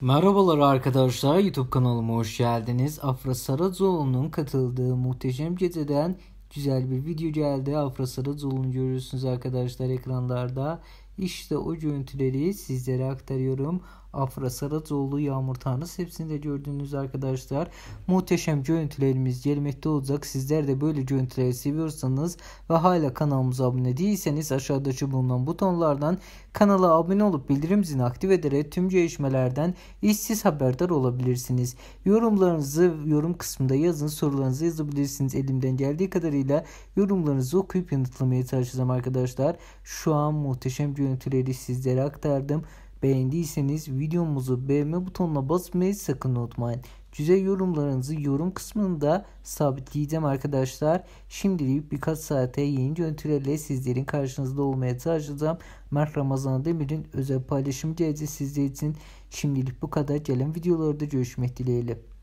Merhabalar arkadaşlar YouTube kanalıma hoş geldiniz. Afra Sarazoğlu'nun katıldığı muhteşem geceden güzel bir video geldi. Afra Sarazoğlu'nu görüyorsunuz arkadaşlar ekranlarda. İşte o görüntüleri sizlere aktarıyorum. Afra Saracoğlu Yağmur Tanrıs hepsinde gördüğünüz arkadaşlar muhteşem görüntülerimiz gelmekte olacak. Sizler de böyle görüntüleri seviyorsanız ve hala kanalımıza abone değilseniz aşağıdaki bulunan butonlardan kanala abone olup bildirim zilini aktif ederek tüm gelişmelerden işsiz haberdar olabilirsiniz. Yorumlarınızı yorum kısmında yazın sorularınızı yazabilirsiniz. Elimden geldiği kadarıyla yorumlarınızı okuyup yanıtlamaya çalışacağım arkadaşlar. Şu an muhteşem görüntüler görüntüleri sizlere aktardım. Beğendiyseniz videomuzu beğenme butonuna basmayı sakın unutmayın. güzel yorumlarınızı yorum kısmında sabitleyeceğim arkadaşlar. Şimdilik birkaç saate yeni görüntülerle sizlerin karşınızda olmaya çalışacağım. Mert Ramazan Demir'in özel paylaşım geldi sizler için. Şimdilik bu kadar. Gelen videolarda görüşmek dileğiyle.